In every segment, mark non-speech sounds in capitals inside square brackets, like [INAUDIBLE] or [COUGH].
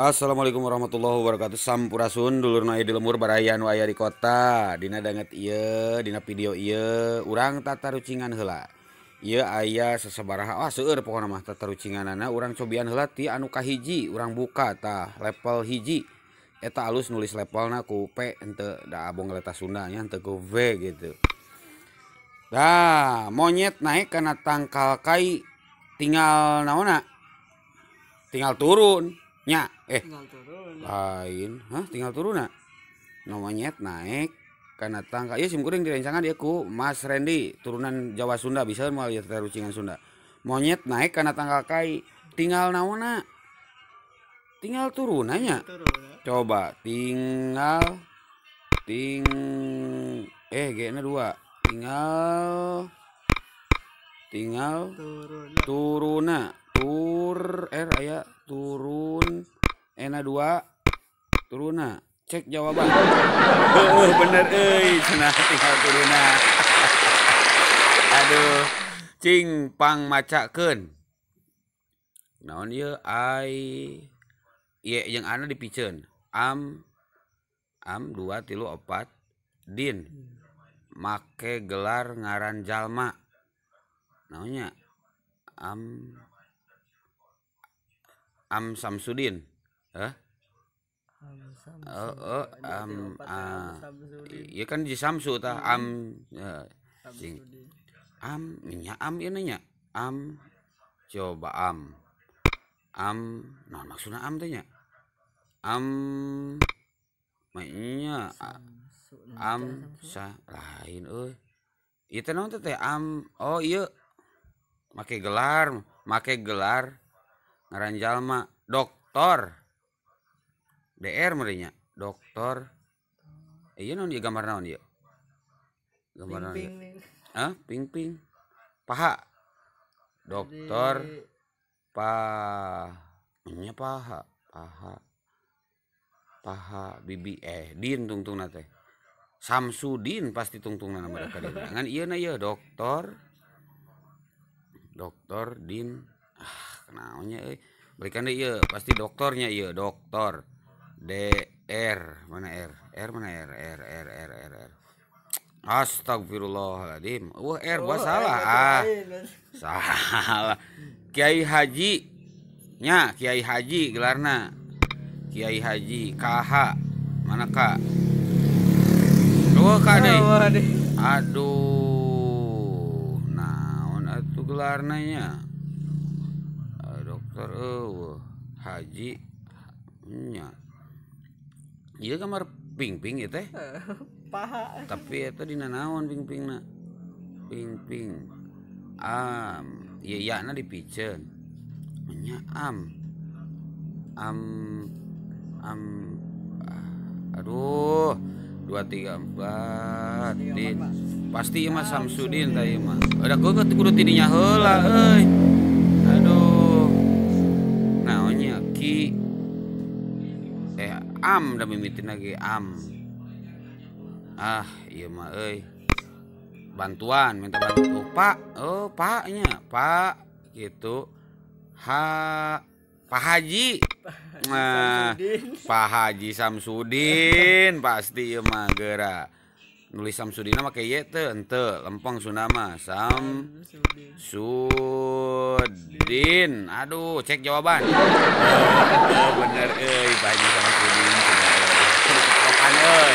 Assalamualaikum warahmatullahi wakatuh uraun dulu na di lemur di kota video u tata rucingan hela ayaah sesebar tata rucingan anak orang so anuka hiji orang buka level hiji tak alus nulis level na ku Sun monyet naik karena tangka Kai tinggal na tinggal turun nya eh lain Hah tinggal turun nah namanya naik karena tangga ya sim kuring direncangan ya ku Mas Randy turunan Jawa Sunda bisa mau lihat terucingan Sunda monyet naik karena tangga kai tinggal naona tinggal turunannya coba tinggal ting eh gena dua tinggal tinggal turuna ya. tur eh, aya turun enak dua turuna cek jawaban beneruh cingpang macaken yang dipic am am dua tilu opat Di make gelar ngaranjallma na am Am Samsudin. Hah? Oh, oh, am, ah, iya kan di Samsu ta, am, ya, am, minya am ini nya, iya am, coba am, am, nah maksudnya am tanya, am, mainnya, am, sa, lain, ieu teh naon teh am, oh iya, make gelar, make gelar, ngaran jalma doktor DR merinya doktor eh, iya non dia gambar naon dia gambar naon ah ping ping paha doktor Jadi... pahanya paha paha paha bibi eh din tungtung nate Samsudin pasti tungtung nana mereka dengan iya na iya doktor doktor din ah naonnya eh berikan deh iya, pasti dokternya iya, dokter D R mana R? R mana R? R R R R R. Astagfirullahaladzim. Wah, R gua oh, salah. ah. Salah. Kiai Haji nya Kiai Haji gelarna. Kiai Haji KH. Mana Kak? Dua Kak deh. Aduh. Naon atuh gelarnanya? Haji Iya kamar ping-ping gitu [LAUGHS] paha tapi itu dinaon pingpingpingping am iya dipic am am am ah, aduh 234 pasti emam Sysuddin adainyala ki eh am da mimitin lagi am ah iya ma euy bantuan minta bantuan oh pak oh paknya pak gitu ha Pak Haji nah Pak Haji Samsudin pasti iya ma gera nulis Samsudin nama kayak ente lempeng sunama Sam Sud Udin. Aduh, cek jawaban. [LAUGHS] Oh, bener euy, Baji sama Udin. Kepokan euy.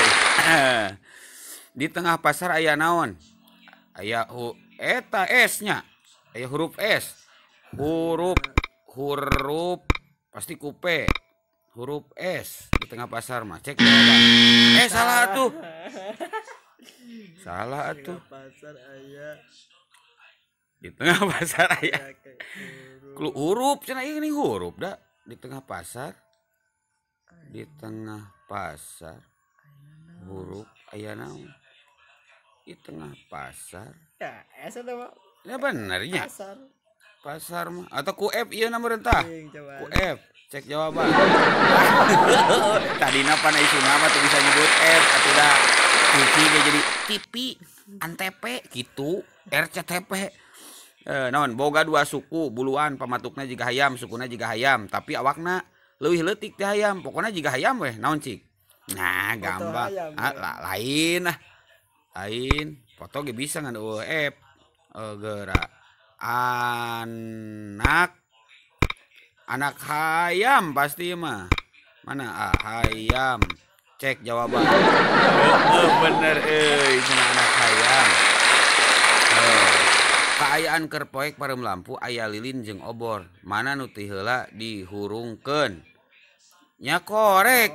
[CLEARS THROAT] Di tengah pasar aya naon? Aya hu eta S-nya. Aya huruf S. Huruf huruf pasti kupe huruf S di tengah pasar mah cek jawaban. eh salah tuh [LAUGHS] salah tuh pasar ayah di tengah [LAUGHS] pasar iya, ayah klu huruf cina iya, ini huruf dah di tengah pasar di tengah pasar huruf ayah nau di tengah pasar ya itu mah ya benernya pasar pasar mah atau ku f iya nama rentah f cek jawaban [LAUGHS] tadi napa nih isu nama tuh bisa nyebut F atau dah TV jadi TV antp gitu RCTP Eh, boga dua suku buluhan pematuknya juga hayam sukunya juga haym tapi awakna luwih lettik dayam pokoknya juga ayam weh naon Ck nah gambar ah, lain ah lain foto bisa nga UF eh, eh, gerak anak anak haym pasti mah mana ah, ayam cek jawabaner ayam pakaiankerpoek para me lampu ayaah lilin jeung obor mana nuti hela dihurungkan nya korek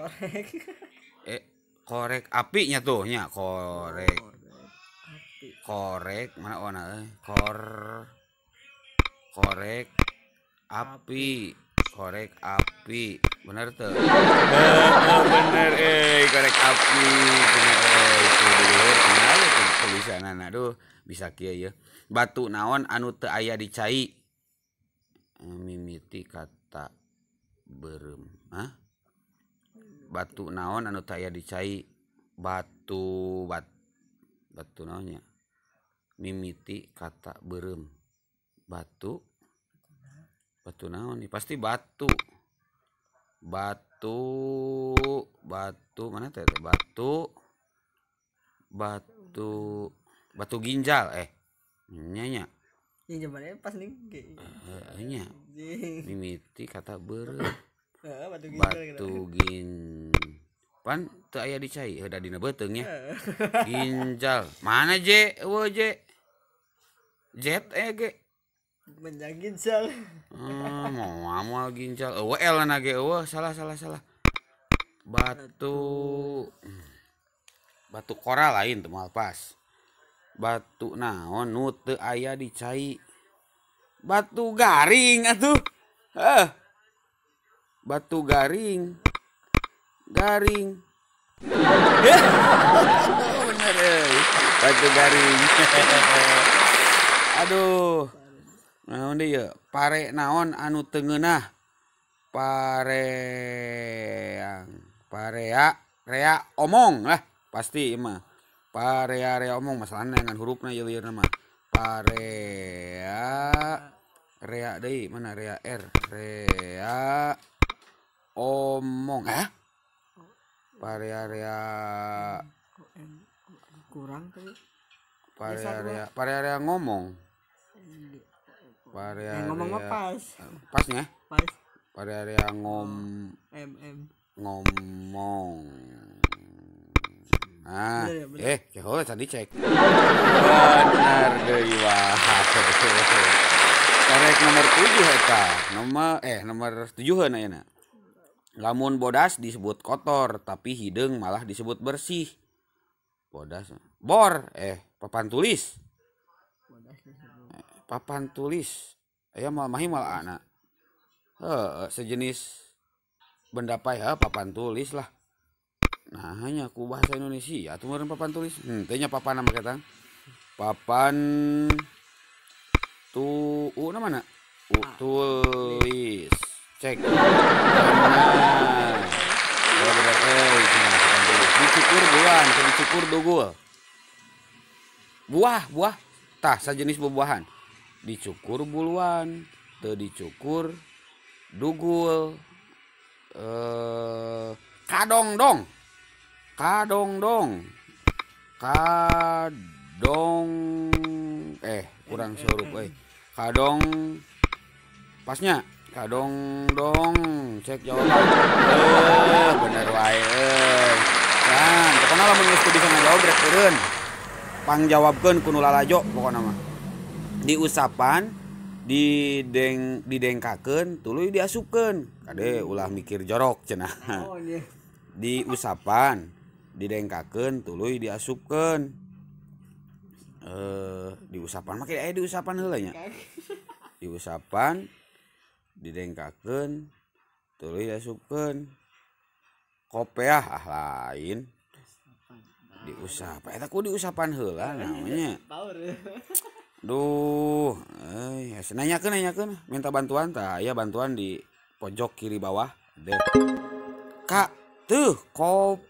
eh korek apinya tuhnya korek korek korek api korek api bener tuh Aduh bisa kia ya batu naon anu te ayah dicai anu mimiti kata berem ah batu naon anu te ayah dicai batu bat batu naonnya mimiti kata berem batu batu naon nih pasti batu batu batu mana teh batu batu batu ginjal eh nyanya ya jamannya pas nih kayaknya eh, eh, mimiti kata ber [LAUGHS] ah, batu ginjal batu gitu. gin pan tuh ayah dicai eh, ada dina beteng ya ah. [LAUGHS] ginjal mana je wo je jet eh ge menjang ginjal mau ah, mau ginjal oh l nage oh salah salah salah batu batu hmm. koral lain tuh mal pas batu naonnut ayah dicai batu garing aduh batu garing garingju [LAUGHS] [LAUGHS] aduh pare naon anu tengen ah pare pareakreaa omong ah pasti emmah Parea-rea omong masalahnya dengan hurufnya ya liar nama. Parea rea deh mana rea r rea omong ah eh? parea rea kurang pare parea rea parea rea ngomong parea eh, ngomong pas pasnya eh? pas parea rea ngom mm ngomong Nah, eh, ya, bener. eh, coba ya tadi cek. benar deui Korek nomor tujuh eta. Ya, nomor eh nomor tujuh ayeuna. Ya, Lamun bodas disebut kotor, tapi hidung malah disebut bersih. Bodas. Bor, eh papan tulis. Eh, papan tulis. Aya mal mahi mal anak. Heeh, sejenis benda apa ya papan tulis lah nah hanya aku bahasa Indonesia atau meren papan tulis hmm, tanya papan nama kita papan tuh, u nama mana u ah. tulis cek nah dicukur bulan dicukur dugul buah buah tah sejenis buah-buahan dicukur buluan teu dicukur dugul eh kadong dong dong dong ka dong eh kurang suruh eh. ka dong pasnya ka dong dong cek japangjawab eh, eh. di usapan did didenngkaken tulu dia suken kadek ulah mikir jorok cena oh, di usapan di didengkaken tulu diasupkan eh diusapan makanya, eh diusapan helanya [LAUGHS] diusapan didengkaken tulu diasupkan kopeah ah lain diusapan eh ku diusapan hela iya, namanya [LAUGHS] duh eh iya. nanya nanyakeun minta bantuan tah ya bantuan di pojok kiri bawah deh kak tuh kop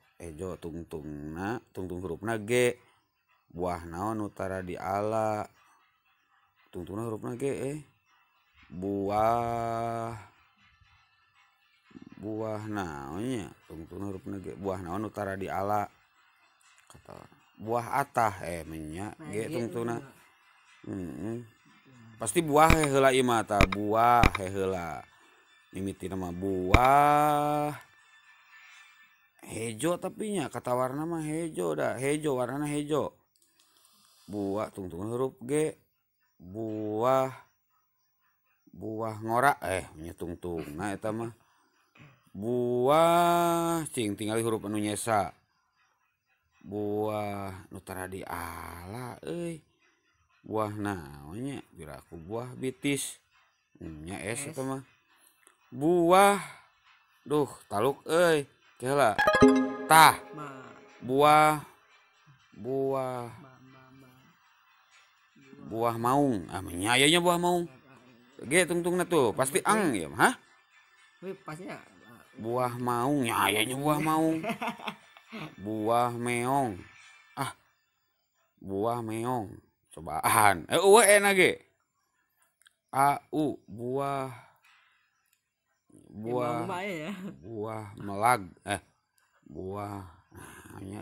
ejo tungtung na tungtung huruf na G buah naon utara di ala tungtung huruf na G eh buah buah naonnya tungtung huruf na G buah naon utara di ala kata buah atah eh menya nah, G iya, tungtung na hmm, pasti buah hehela imata buah hehela mimiti nama buah Hejo nya kata warna mah hejo dah. Hejo warna hejo. Buah tungtung huruf G. Buah buah ngorak eh punya tungtung. Nah itu mah buah cing tinggal huruf anu nyesa. Buah nutara di ala eh Buah naonnya biraku buah bitis. Nya es eta mah. Buah duh taluk eh Kela. Tah. Buah. Buah. Buah maung. Ah, menyayanya buah maung. Ge tungtung na tuh. Pasti ang ya, ha? ya Buah maung, nyayanya ya, buah maung. [LAUGHS] Buah meong. Ah. Buah meong. Cobaan. Eh, uwe enak eh, ge. A u buah buah ya, buah melag eh buah hanya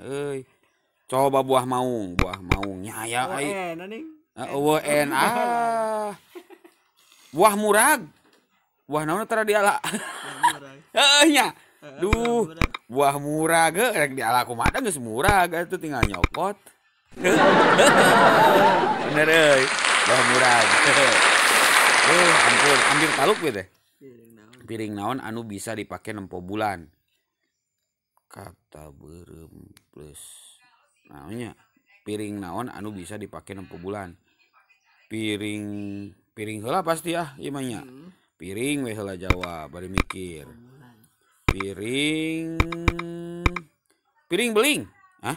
coba buah maung buah maungnya aya euy en eh, ah buah murag buah naon tara diala ehnya duh buah murag [LAUGHS] eh, eh, rek diala kumaha geus murag itu tinggal nyokot [LAUGHS] bener euy buah murag [LAUGHS] eh ampun ambil taluk gitu piring naon anu bisa dipakai nempo bulan kata berem plus namanya piring naon anu bisa dipakai nempo bulan piring piring hela pasti ya ah, imanya hmm. piring weh hela Jawa bari mikir piring piring beling ah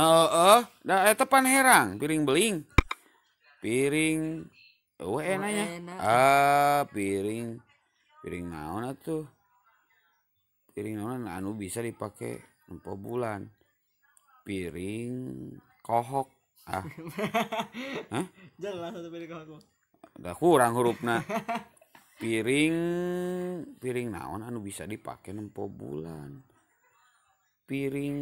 eh uh, uh, da herang piring beling piring Oh enaknya, Ah, piring. Piring naon atuh? Piring naon anu bisa dipakai empat bulan. Piring kohok. Ah. [LAUGHS] Jelas satu piring kohok. Udah kurang hurufna. Piring piring naon anu bisa dipakai nempo bulan. Piring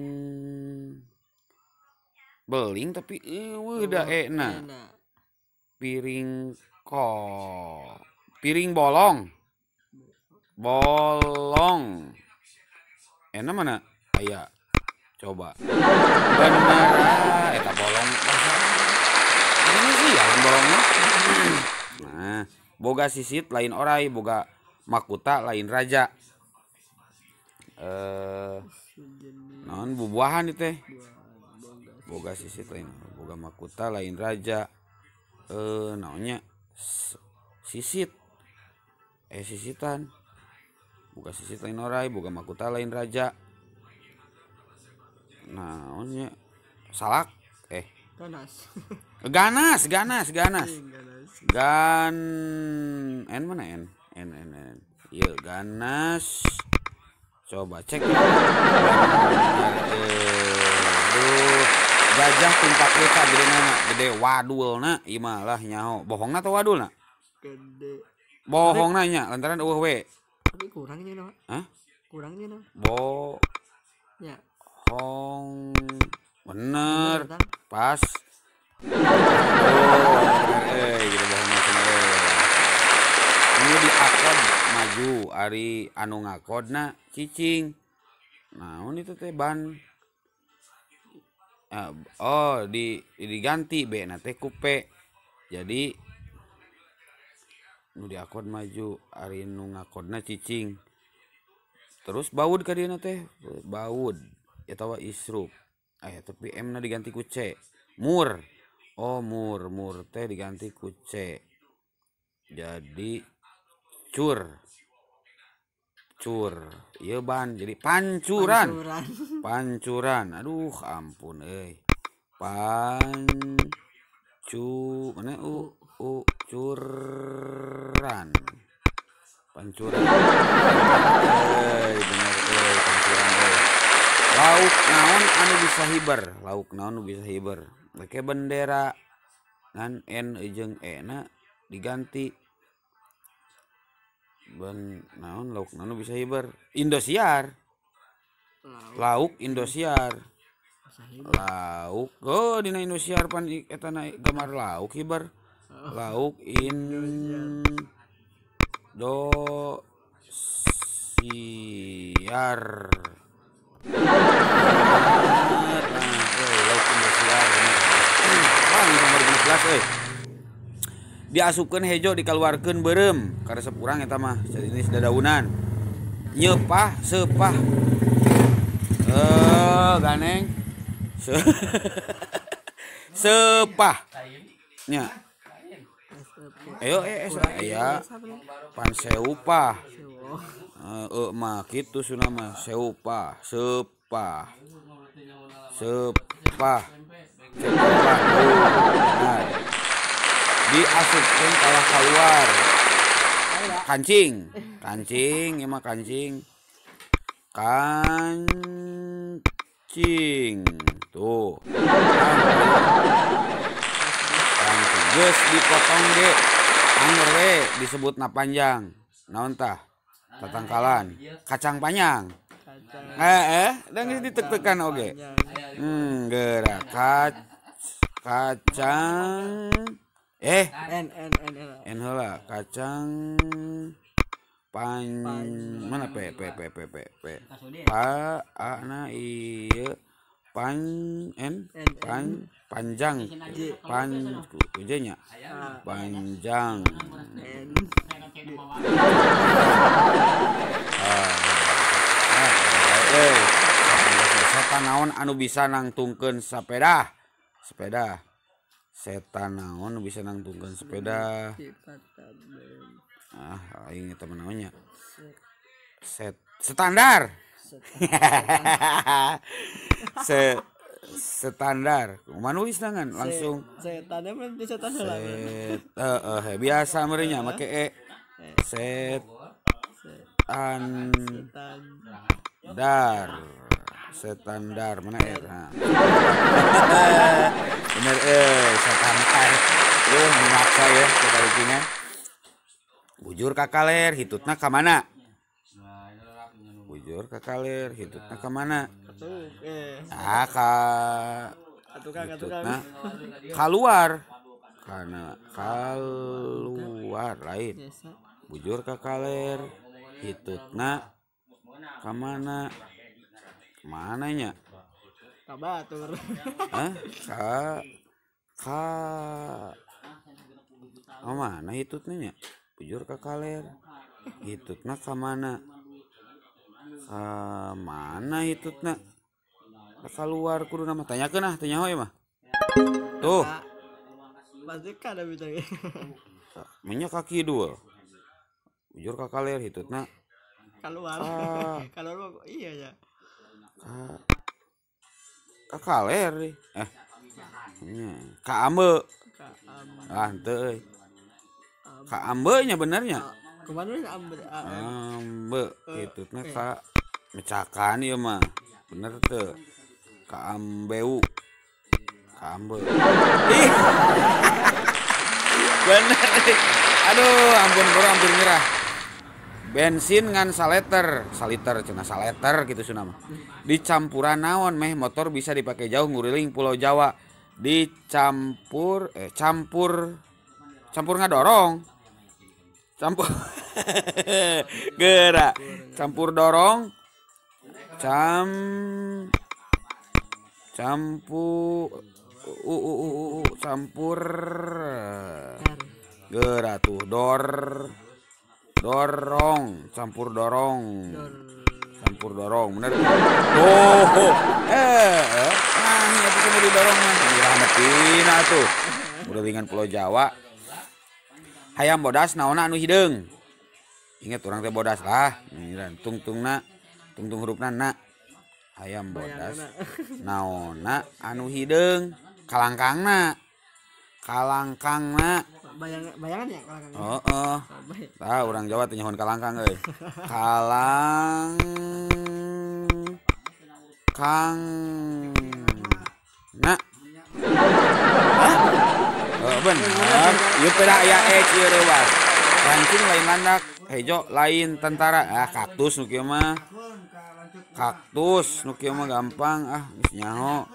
beling tapi udah eh, enak. Piring Kok piring bolong. Bolong. Enak mana? Ayah. Iya. Coba. Benar. Eta eh, bolong. Ini sih ya bolongnya. Nah, boga sisit lain orai, boga makuta lain raja. Eh, non buahan itu teh. Boga sisit lain, boga makuta lain raja. Eh, naonnya sisit eh sisitan buka sisit lain orai buka makuta lain raja nah onnya salak eh ganas [LAUGHS] ganas ganas iya, ganas gan n mana n n n n iya ganas coba cek aduh gajah tumpak kita gede nama gede wadul na imalah iya nyaho bohong atau wadul na gede bohong nanya lantaran uh we tapi kurangnya nama Hah? kurangnya nama bo ya hong bener, pas oh eh gitu bohongnya ini di akod maju ari anu ngakod na cicing nah itu teh ban uh, oh di diganti B nanti ku P jadi nu diakod maju hari nu ngakodna cicing terus baud ka dia teh baud ya tawa isrup ayah ya, tapi M na diganti ku C mur oh mur mur teh diganti ku C jadi cur pancur iya ban jadi pancuran pancuran, [LAUGHS] pancuran. aduh ampun eh pancu mana u u curan pancuran eh bener eh pancuran eh lauk naon anu bisa hiber lauk naon anu bisa hiber pakai bendera kan n jeng, e na diganti ban naon lauk nano bisa hibar Indosiar lauk Indosiar lauk oh dina Indosiar pan eta naik gambar lauk hibar lauk in do siar nah, lauk Indosiar Bang, nomor 15 eh diasupkan hejo dikaluarkan berem karena sepurang ya mah sudah daunan nyepah sepah eh ganeng Se [LAUGHS] sepah nya ayo eh, eh saya pan seupah eh, eh mak itu sunama seupah sepah sepah sepah, sepah. sepah. sepah diasupkan kalah keluar kancing kancing ya mah kancing kancing tuh kancing gus dipotong deh angger we disebut na panjang naon tah tatangkalan kacang panjang eh eh dan ditekan tekan okay. hmm gerak kac kacang eh en en en, n lah kacang pan mana p p p p p p a a na i pan n pan panjang pan kuncinya panjang ah, eh. setan naon anu bisa nangtungkeun sepeda sepeda setan naon bisa nangtungkan sepeda ah ini teman namanya set standar [LAUGHS] set standar manuis tangan langsung setan uh, uh, biasa merinya make e set an dar standar mana ya [LAUGHS] bener eh sekantai lu eh, memaksa ya kebalikinya bujur kakaler hitutna kemana bujur kakaler hitutna kemana ah ka hitutna keluar karena kaluar lain iya, bujur kakaler hitutna kemana mana mananya Kabatur. Hah? Ka Ka Oh mana itu ya? Bujur ke kaler. Itu nah ka mana? Ka mana itu nah? Ka keluar kudu nama tanyakeun ah tanya we mah. Tuh. Pasti kada bisa. Menya kaki dua. Bujur ke kaler itu nah. Keluar. Kalau iya ya. Ka kakaler eh hmm. Iya, kaambe ah teh kaambe nya benernya kemarin ambe ambe itu nah ka mecakan ya mah bener tuh kaambeu kaambe ambe. [LAUGHS] bener aduh ampun baru hampir nyerah bensin ngan saleter saliter cina saleter gitu sunama dicampuran naon meh motor bisa dipakai jauh nguriling pulau Jawa dicampur eh campur campur nggak dorong, campur [LAUGHS] gerak campur dorong cam campur uh, uh, uh, uh, campur gerak tuh dor buat dorong campur dorong campur dorong bener tuhan eh, eh, Pulau Jawa ayam bodas naona anuideng ingat tuangnya bodas lahan tungtung tungtung huruf ayam bodas naak [LAUGHS] anu hidideng kalangkangna kalangkan na bayang bayangan ya kalangkang oh, oh. ah orang Jawa tanya hon kalangkang guys kalang kang nak oh, benar yuk peda ya eh yuk rewas lain mandak hejo lain tentara ah kaktus nukieu mah kaktus nukieu mah gampang ah nyaho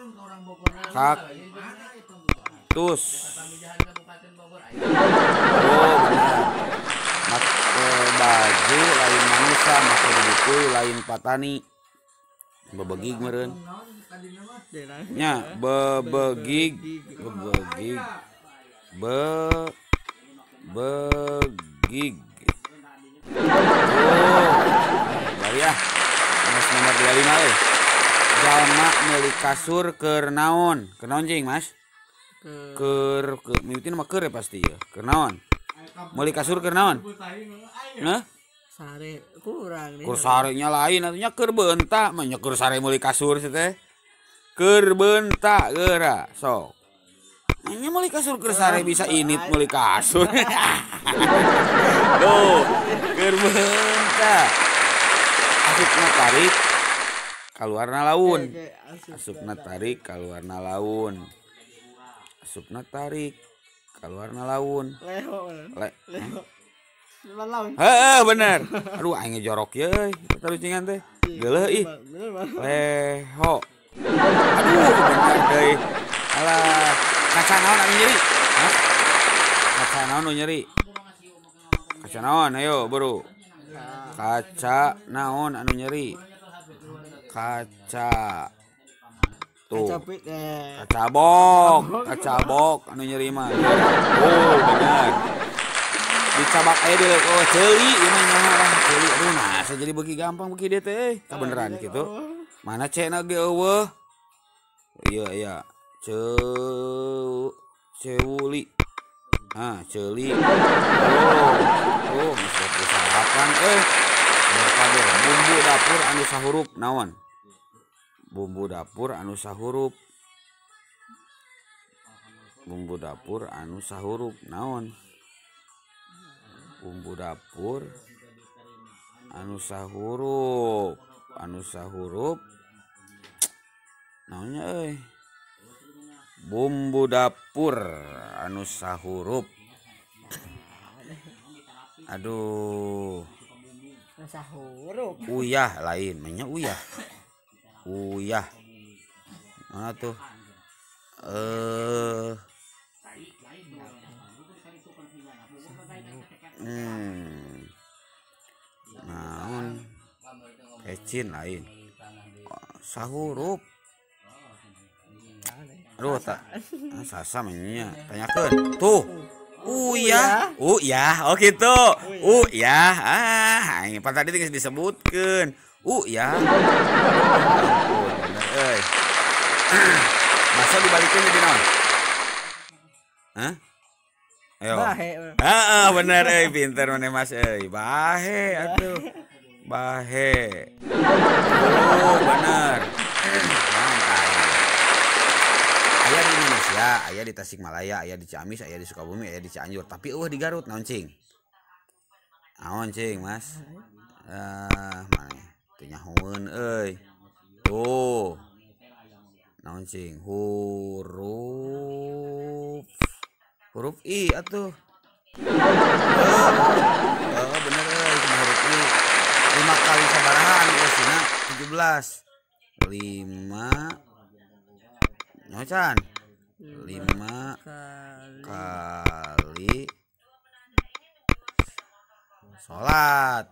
kaktus oh benar baju lain manusia make buku lain patani bebegig meren nya bebegig bebegig be oh bari ya mas nomor 25 eh jalma milik kasur keur naon ke jing mas ker ke miutin mah ker ya pasti ya kernawan mau kasur kernawan nah sare kurang nih kursarenya lain artinya ker bentak banyak kursare sare kasur sih teh ker bentak gera so hanya mau kasur kursare bisa init mulai kasur [LAUGHS] tuh ker bentak asupna tarik warna laun asupna tarik warna laun asupna tarik keluarna laun leho Le leo eh? laun heeh bener aduh aing jorok ye tarucingan teh iya, geuleuh ih leho aduh bener deui alah kaca naon anu nyeri kaca naon anu nyeri kaca naon ayo buru kaca naon anu nyeri kaca tuh kacabok ya. kacabok anu nyeri mah oh benar dicabak aja dulu oh celi ini mana lah celi aduh nasa jadi begi gampang begi dia teh kebeneran gitu mana cek nage oh, iya iya cew cewuli ah celi oh oh bisa. usahakan eh bumbu dapur anu sahurup nawan. punya bumbu dapur anusah huruf bumbu dapur anusah huruf naon bumbu dapur anusah huruf anusah huruf nanya bumbu dapur anusah huruf aduh Uah lain min uyah uyah mana tuh eh hmm naon pecin lain sahurup, aduh tak ah, sasa mainnya tanyakan tuh Uh, ya, oh gitu, ya, ah, ini tadi disebutkan, U ya. ya eh. [CLEARS THROAT] Masa dibalikin jadi non, Hah? Ayo. Bahe. Heeh, benar euy, eh, pinter mana Mas euy. Eh. Bahe atuh. Bahe. Oh, benar, Ayah di Indonesia, ayah di Tasikmalaya, ayah di Ciamis, ayah di Sukabumi, ayah di Cianjur. Tapi uh di Garut, naon cing? Naon cing, Mas? Eh, uh, mana ya? nyahuun euy tuh naon cing huruf huruf i atuh oh, bener euy huruf i 5 kali sabarahan tujuh 17 5 nyocan 5 kali salat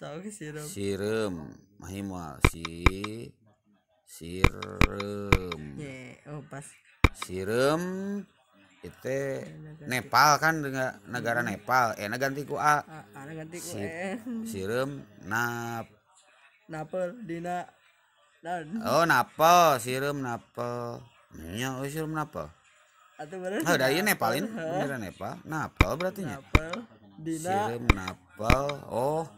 sirem sirum sirum mahimal si sirum yeah. Oh, sirum itu Nepal kan dengan negara Nepal eh ganti ku a, a, a si, eh. [LAUGHS] sirum nap napel dina oh napel sirum napel nya oh sirum napel oh ah, dari iya, Nepalin negara Nepal Nepal berarti nya napel dina sirum napel oh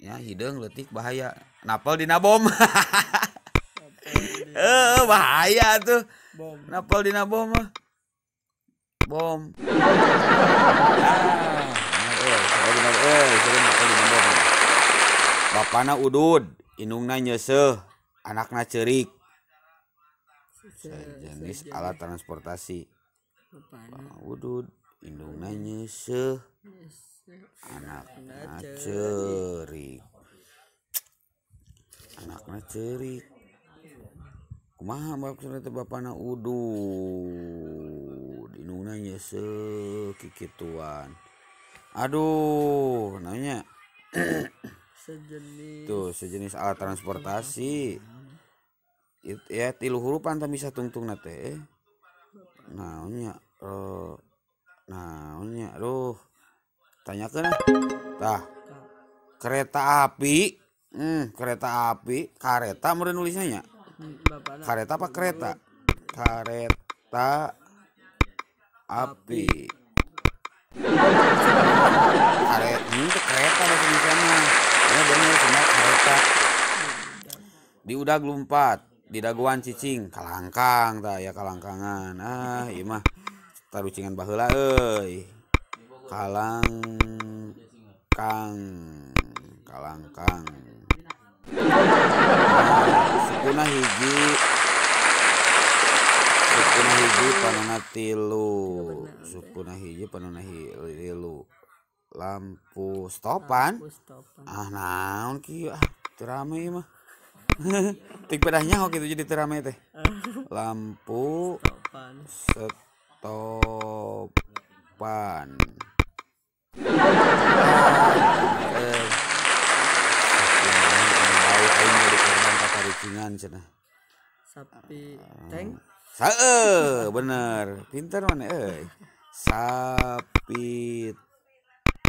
ya hidung letik bahaya napel di nabom [LAUGHS] eh bahaya tuh bom. napel di nabom bom [LAUGHS] Bapana udud inungna nyeseh anakna cerik jenis alat transportasi Bapana udud indungna nyeseh anaknya cerik anaknya cerik kumaha maksudnya teh bapana udu dinuna nya kikituan aduh nanya [COUGHS] sejenis tuh sejenis alat transportasi iya. It, ya tilu hurupan tapi bisa tungtung nate eh. uh, nah onya oh, aduh tanya ke nah, ah kereta api hmm, kereta api kareta meren nulisnya kareta apa kereta kareta api karet hmm, itu kereta bahasa Indonesia ini benar cuma kereta di udah gelumpat di daguan cicing kalangkang tak ya kalangkangan ah iya mah taruh cingan baheula euy kalang kang kalang kang nah, sukuna hiji sukuna hiji panona tilu sukuna hiji panona tilu lampu stopan ah naon kieu ah terame mah [LAUGHS] tik pedahnya kok gitu jadi terame teh [LAUGHS] lampu stopan ringan Sapi teng. Sae, eh, bener. Pintar mana eh Sapi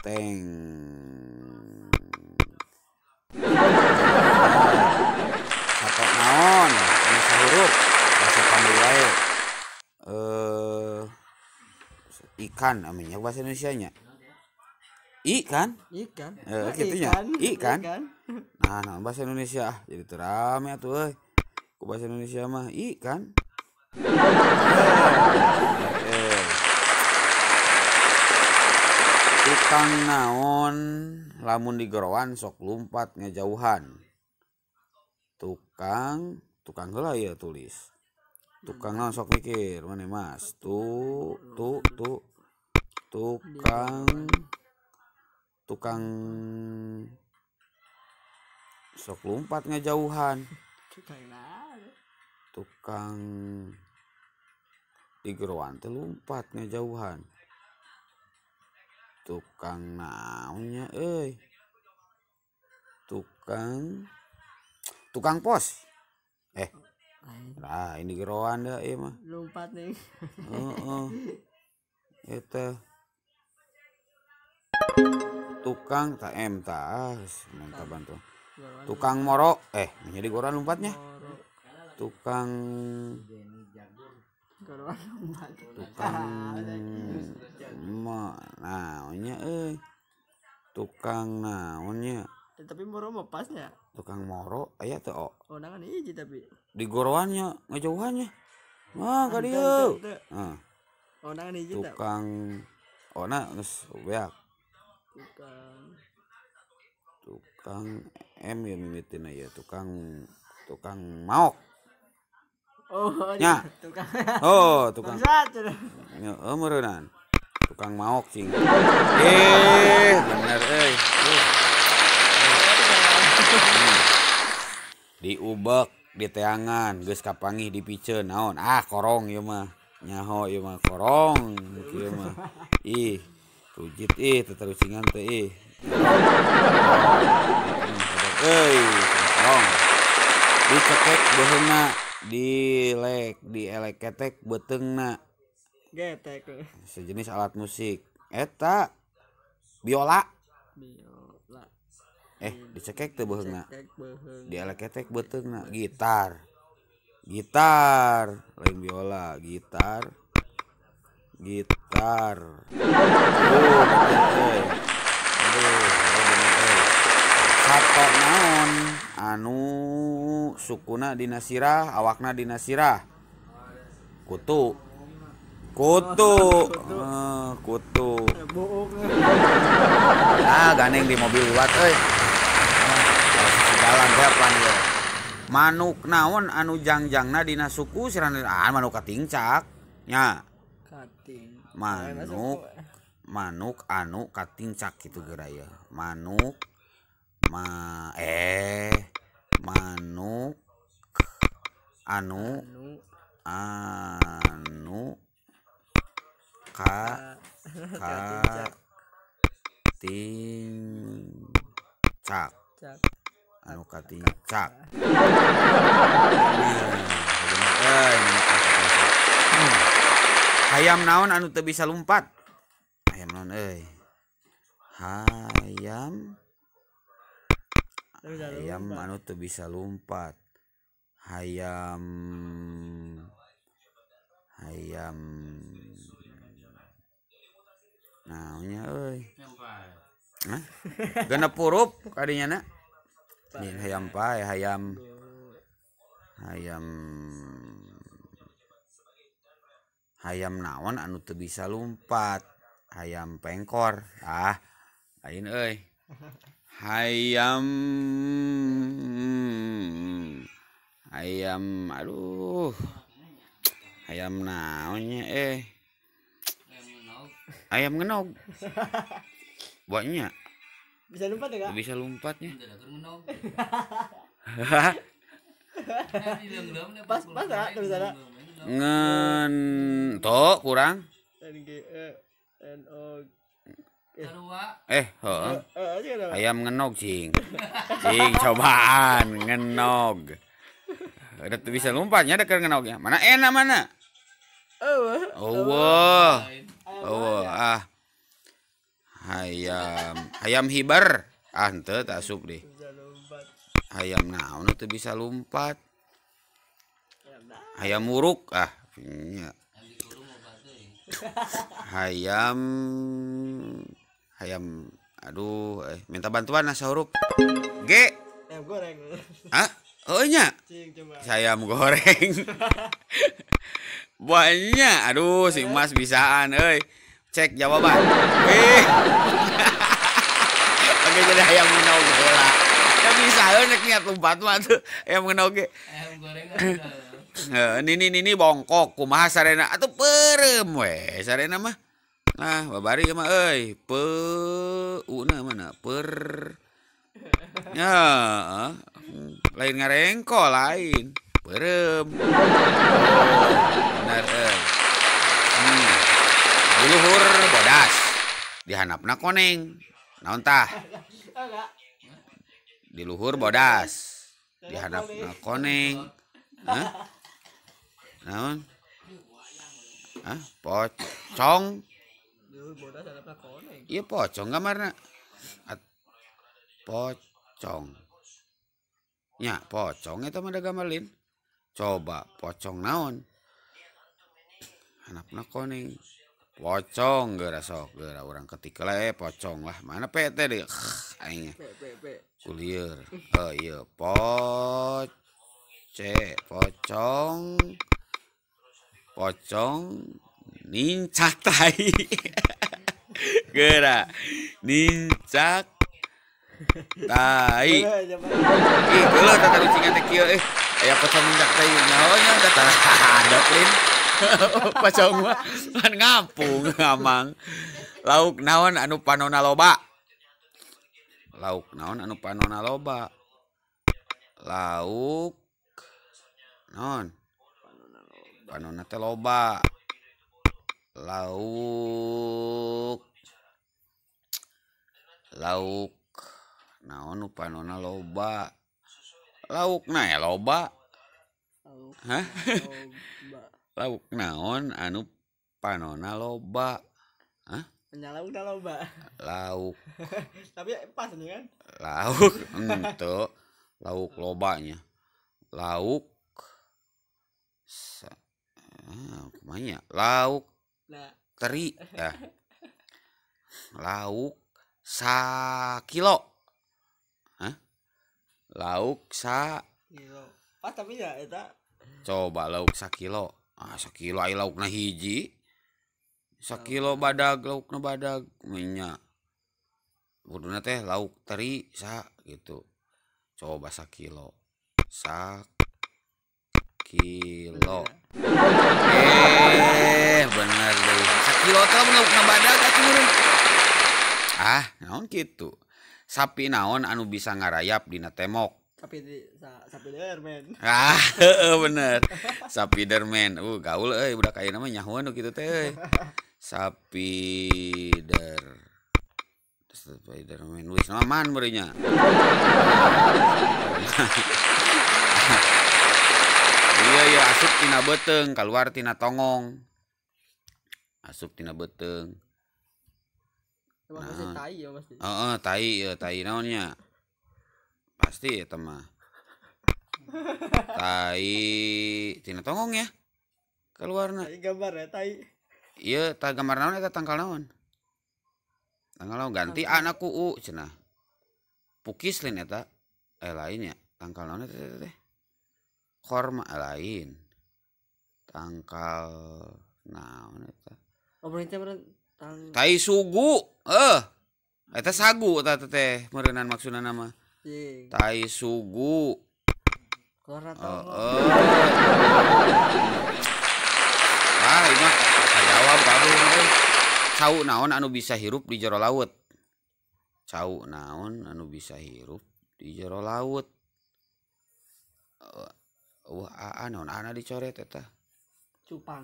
teng. Satu naon, ini huruf bahasa Pandu Eh ikan ya bahasa Indonesia nya. I kan? I kan. Eh, gitu ya. Kan, I gitu ya kan? kan. Nah, nah bahasa Indonesia ah jadi terame atuh ya euy. Eh. Ku bahasa Indonesia mah i kan. Ikan eh, eh. Tukang naon lamun di gerowan sok lumpat ngejauhan. Tukang tukang heula ya tulis. Tukang naon sok mikir, mana Mas? Tu tu tu tukang tukang sok lompat ngejauhan tukang di teh lompat ngejauhan tukang naunya eh tukang tukang pos eh nah ini gerowan dah eh mah lompat nih uh oh. itu tukang tak em tas minta bantu tukang moro eh menjadi goran lompatnya tukang tukang [LAUGHS] ma naonnya eh tukang naonnya eh, tapi moro mau pasnya tukang moro ayah eh, tuh oh nangan iji tapi di goroannya ngejauhannya mah ah, kadieu heeh ah. oh nangan iji tukang oh nah beak tukang tukang M ya mimitin aja tukang tukang mau oh ya tukang oh tukang ya oh merunan tukang mau sing eh bener eh diubek di teangan geus kapangi dipiceun naon ah korong ieu mah nyaho ieu mah korong ieu mah ih Rujit ih teterusingan teh ih. Euy, tong. Dicekek baheuna dilek beteng betengna. Getek. Sejenis alat musik. Eta eh, biola. Biola. Eh, dicekek teh ketek beteng betengna gitar. Gitar, lain biola, gitar. git kar eh. naon anu sukuna Disirah awakna Disirahkutu ku eh, ku ah, Gaing di mobil manuk naon anujangjangna Dinasku sian ah, Man Katingcaknya mainuk manuk anuk katin Cak itu gera ya manuk ma eh, manuk anu anu Ka [LAUGHS] tim ca anu katin Cak [LAUGHS] ayam naon anu tuh bisa lompat. ayam naon eh ayam ayam anu tuh bisa lompat. ayam ayam naunya eh Hah? Gana purup kadinya nak. Ini hayam ayam. hayam hayam ayam naon anu tuh bisa lumpat ayam pengkor ah lain eh ayam ayam aduh ayam naonnya eh ayam ngenog banyak bisa lompat ya bisa lompatnya pas pas kak bisa [LAUGHS] ngen to kurang e eh, eh, eh ayam ngenog cing cing cobaan ngenog udah tuh bisa lompatnya ada keren ngenognya mana enak mana oh wow oh ah ayam ayam hibar ah ente tak sup deh ayam naon tuh bisa lompat ayam muruk ah ya. ayam ayam aduh eh, minta bantuan nasi huruf G ayam goreng ah oh nya ayam goreng [LAUGHS] banyak aduh si emas bisaan eh cek jawaban eh [LAUGHS] oke jadi ayam menau bola tapi bisa nek niat lompat mah tuh ayam menau ge ayam goreng kan Eh, ini ini bongkok kuma arerena atau perem ah, per eh, lain ngarengko lainem diluhur bodas dihanapna koneng na untah diluhur bodas dihanap koneng haha naon ah pocong iya pocong kamarna pocong ya pocong itu ada gamalin coba pocong naon anaknya koneng pocong gara sok gara orang ketika lah eh, pocong lah mana PT deh [SIGHS] aingnya kulier oh iya poce pocong pocong nincak tai [LAUGHS] gerak nincak tai ih dulu tata lucingan teh kieu eh aya pocong nincak tai nyahonya udah taradok [LAUGHS] lin [LAUGHS] pocong mah kan ngampung ngamang lauk naon anu panona loba lauk naon anu panona loba lauk non panon teh loba lauk lauk naon panona anu loba lauk na ya loba Hah? [LAUGHS] lauk naon anu panona anu loba Hah? lauk na loba lauk [LAUGHS] tapi pas nih kan lauk [LAUGHS] ente lauk lobanya lauk ah kumanya lauk nah. teri ya [LAUGHS] lauk sakilo Hah? lauk sa kilo ah, tapi ya eta coba lauk sakilo ah sakilo ai lauk na hiji sakilo badag lauk na badag minyak kuduna teh lauk teri sa gitu coba sakilo sak Eh, bener ah naon gitu sapi naon anu bisa ngarayap Di temok tapi [LAUGHS] ah, bener spiderman uh gaul udah kayak namanya gitu teh sapi spider [LAUGHS] asup tina beteng keluar tina tongong asup tina beteng ya, nah, tai ya uh, uh, tai ya tai naonnya pasti ya tema tai tina tongong ya keluar na gambar ya tai iya tak gambar naon eta tangkal naon tangkal naon ganti anakku u cenah pukis lain eta eh lainnya tangkal naon eta teh korma eh, lain tangkal naungu eh, eh sagu mean maksud nama Tagu jawab kau naon anu bisa hirup di jero laut naon anu bisa hirup di jero laut eh, an ah, ah, ah, dicoret tetap cupang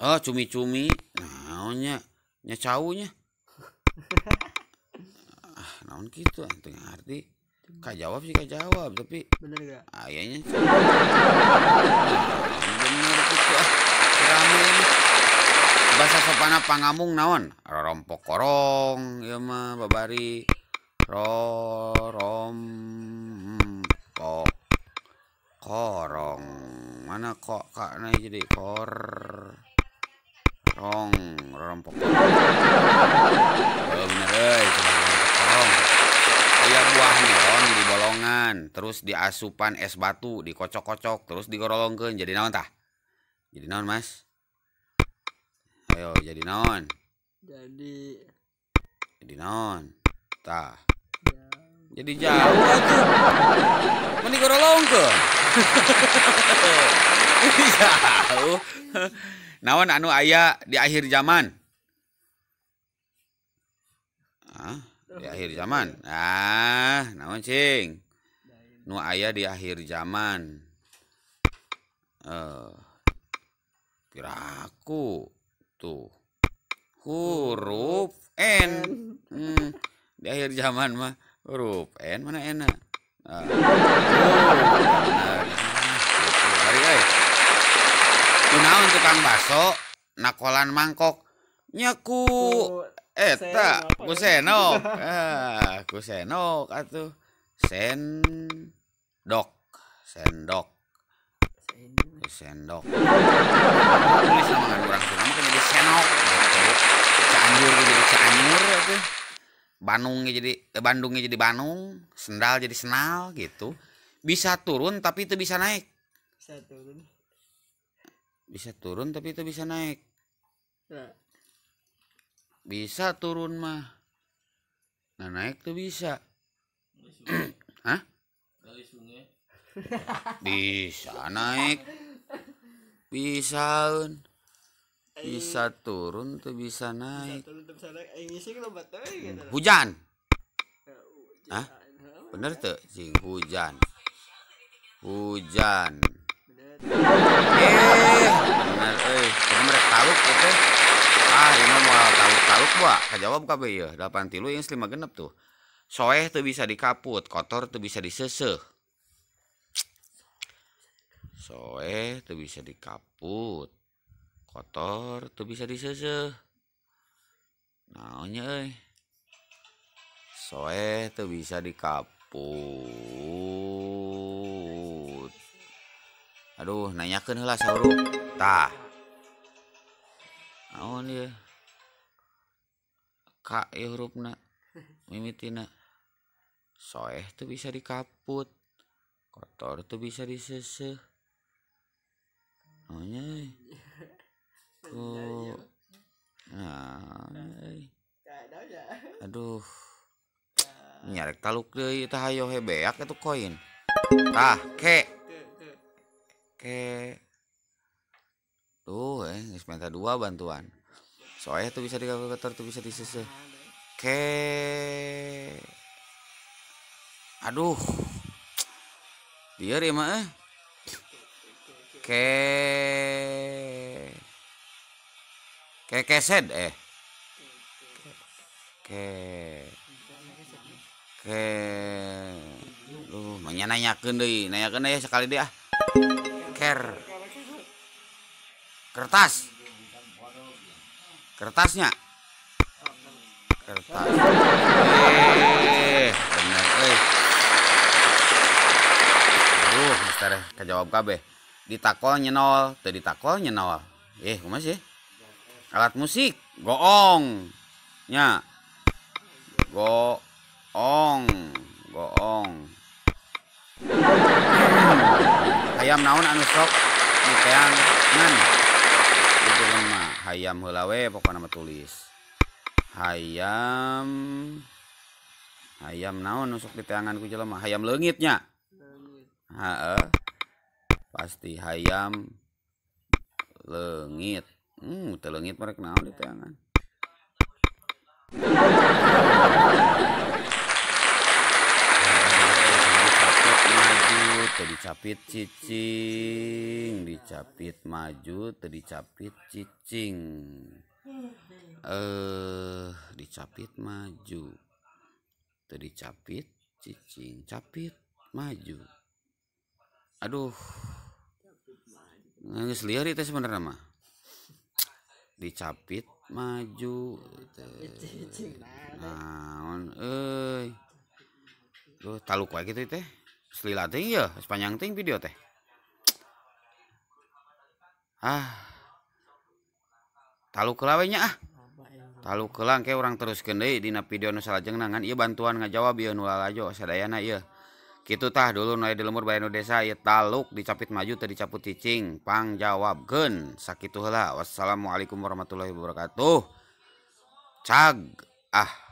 oh cumi-cumi naonnya nya caunya [LAUGHS] ah naon gitu antu ah, arti kak jawab sih kak jawab tapi bener gak ayahnya [LAUGHS] ah, bener gitu ah bahasa sopana pangamung naon rompok korong ya mah babari ro rom pok korong mana kok kak nah jadi kor rong rompok oh, bener deh, rong iya, buah melon di bolongan terus di asupan es batu dikocok-kocok terus digorolongkeun jadi naon tah jadi naon mas ayo jadi naon jadi jadi naon tah jadi jauh aja. Mending gue longko. jauh. Nawan anu ayah di akhir zaman. Ah, di akhir zaman. Ah, nawan cing. Nu ayah di akhir zaman. Eh, uh, kiraku tuh huruf n. Hmm, di akhir zaman mah Huruf N mana enak? ini Kunaon tukang baso nakolan mangkok nyaku eta eh, kusenok ya? ah kusenok atuh sendok sendok sendok ini sama kurang kurang jadi senok Bandungnya jadi eh, Bandungnya jadi Bandung, sendal jadi senal gitu. Bisa turun tapi itu bisa naik. Bisa turun. Bisa turun tapi itu bisa naik. Nah. Bisa turun mah. Nah naik tuh bisa. Hah? Bisa naik. Bisa. Un bisa turun tuh bisa naik eh, gitu. hujan ah bener tuh jing hujan hujan eh bener eh jadi mereka tahu itu eh, ah ini mau tahu tahu buah. kejawab kabeh ya delapan tilu yang lima genep tuh soeh tuh bisa dikaput kotor tuh bisa diseseh soeh tuh bisa dikaput kotor tuh bisa diseseh naonnya eh soe tuh bisa dikaput aduh nanyakan lah sauru tah naon ya kak ya hurufna mimitina soeh tuh bisa dikaput kotor tuh bisa diseseh naonnya eh Aku nah, aduh nyarek taluk deh itu hayo hebeak itu koin ah ke ke tuh eh nggak minta dua bantuan soalnya tuh bisa di tuh bisa disese ke aduh dia ya eh ke Kekesed eh. Ke Ke Lu nanya nanyakeun nanya nanyakeun ya sekali dia. Ah. Ker. Kertas. Kertasnya. Kertas. Eh, bener terus eh. Aduh, mister kejawab kabe, Ditakol nyenol, tadi ditakol nyenol. Eh, kumaha sih? alat musik goong nya goong goong [CLEARS THROAT] ayam naon anu sok ditean ngan itu mah hayam heula we pokona tulis Ayam, ayam naon anu di diteangan ku jelema hayam leungitnya heeh pasti ayam lengit Hmm, telengit mereka naon ya, di tangan. capit cicing dicapit maju capit cicing eh dicapit maju capit cicing capit maju aduh nangis liar itu sebenarnya mah dicapit maju naon euy Duh, taluk wae gitu teh selila ting ya sepanjang ting video teh ah taluk kelawenya ah taluk kelang ke orang terus kendai dina video nusa salajeng nangan iya bantuan ngajawab iya nulalajo sadayana iya gitu tah dulu naik di lemur Baynu desa ya taluk dicapit maju tadi dicaput cicing pang jawab gen sakitulah wassalamualaikum warahmatullahi wabarakatuh cag ah